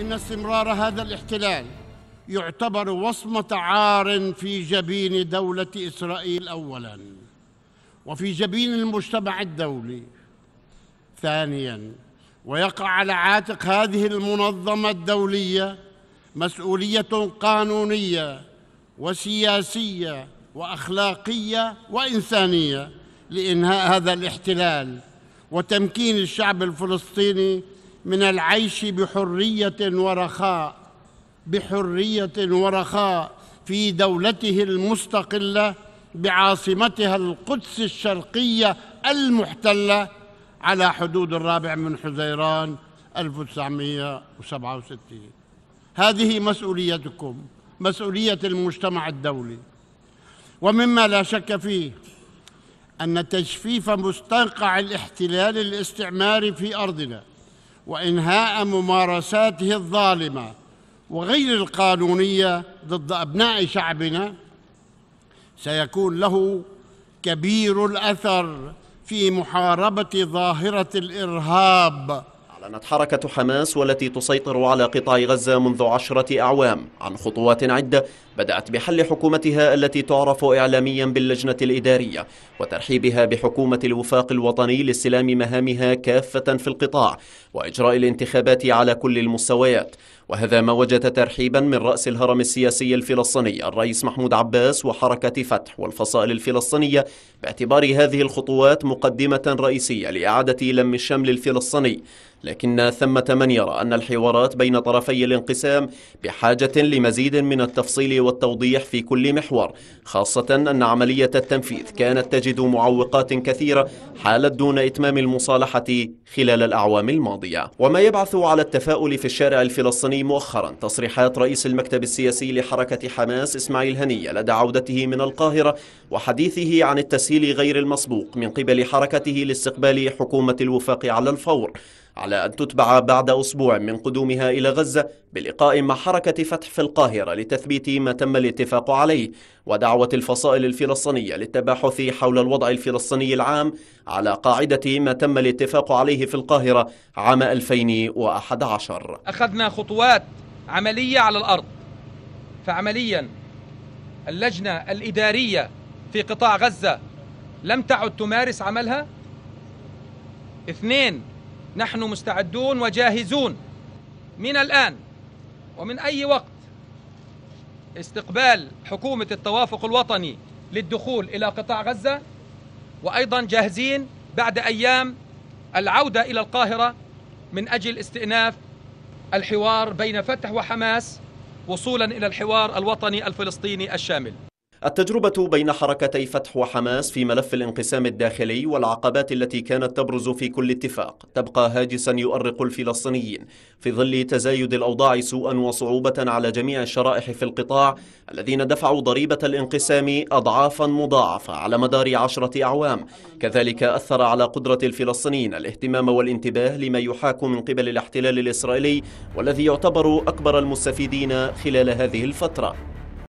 إن استمرار هذا الاحتلال يعتبر وصمة عار في جبين دولة إسرائيل أولاً وفي جبين المجتمع الدولي ثانياً ويقع على عاتق هذه المنظمة الدولية مسؤولية قانونية وسياسية وأخلاقية وإنسانية لإنهاء هذا الاحتلال وتمكين الشعب الفلسطيني من العيش بحرية ورخاء بحرية ورخاء في دولته المستقلة بعاصمتها القدس الشرقية المحتلة على حدود الرابع من حزيران 1967 هذه مسؤوليتكم مسؤولية المجتمع الدولي ومما لا شك فيه أن تجفيف مستنقع الاحتلال الاستعماري في أرضنا وإنهاء ممارساته الظالمة وغير القانونية ضد أبناء شعبنا سيكون له كبير الأثر في محاربة ظاهرة الإرهاب أعلنت حركة حماس والتي تسيطر على قطاع غزة منذ عشرة أعوام عن خطوات عدة بدأت بحل حكومتها التي تعرف إعلاميا باللجنة الإدارية وترحيبها بحكومة الوفاق الوطني لاستلام مهامها كافة في القطاع وإجراء الانتخابات على كل المستويات وهذا ما وجد ترحيبا من رأس الهرم السياسي الفلسطيني الرئيس محمود عباس وحركة فتح والفصائل الفلسطينية باعتبار هذه الخطوات مقدمة رئيسية لإعادة لم الشمل الفلسطيني لكن ثمة من يرى أن الحوارات بين طرفي الانقسام بحاجة لمزيد من التفصيل والتوضيح في كل محور خاصة أن عملية التنفيذ كانت تجد معوقات كثيرة حالت دون إتمام المصالحة خلال الأعوام الماضية وما يبعث على التفاؤل في الشارع الفلسطيني مؤخرا تصريحات رئيس المكتب السياسي لحركة حماس إسماعيل هنية لدى عودته من القاهرة وحديثه عن التسهيل غير المسبوق من قبل حركته لاستقبال حكومة الوفاق على الفور على أن تتبع بعد أسبوع من قدومها إلى غزة بلقاء مع حركة فتح في القاهرة لتثبيت ما تم الاتفاق عليه ودعوة الفصائل الفلسطينية للتباحث حول الوضع الفلسطيني العام على قاعدة ما تم الاتفاق عليه في القاهرة عام 2011 أخذنا خطوات عملية على الأرض فعمليا اللجنة الإدارية في قطاع غزة لم تعد تمارس عملها اثنين نحن مستعدون وجاهزون من الآن ومن أي وقت استقبال حكومة التوافق الوطني للدخول إلى قطاع غزة وأيضا جاهزين بعد أيام العودة إلى القاهرة من أجل استئناف الحوار بين فتح وحماس وصولا إلى الحوار الوطني الفلسطيني الشامل التجربة بين حركتي فتح وحماس في ملف الانقسام الداخلي والعقبات التي كانت تبرز في كل اتفاق تبقى هاجسا يؤرق الفلسطينيين في ظل تزايد الأوضاع سوءا وصعوبة على جميع الشرائح في القطاع الذين دفعوا ضريبة الانقسام أضعافا مضاعفة على مدار عشرة أعوام كذلك أثر على قدرة الفلسطينيين الاهتمام والانتباه لما يحاك من قبل الاحتلال الإسرائيلي والذي يعتبر أكبر المستفيدين خلال هذه الفترة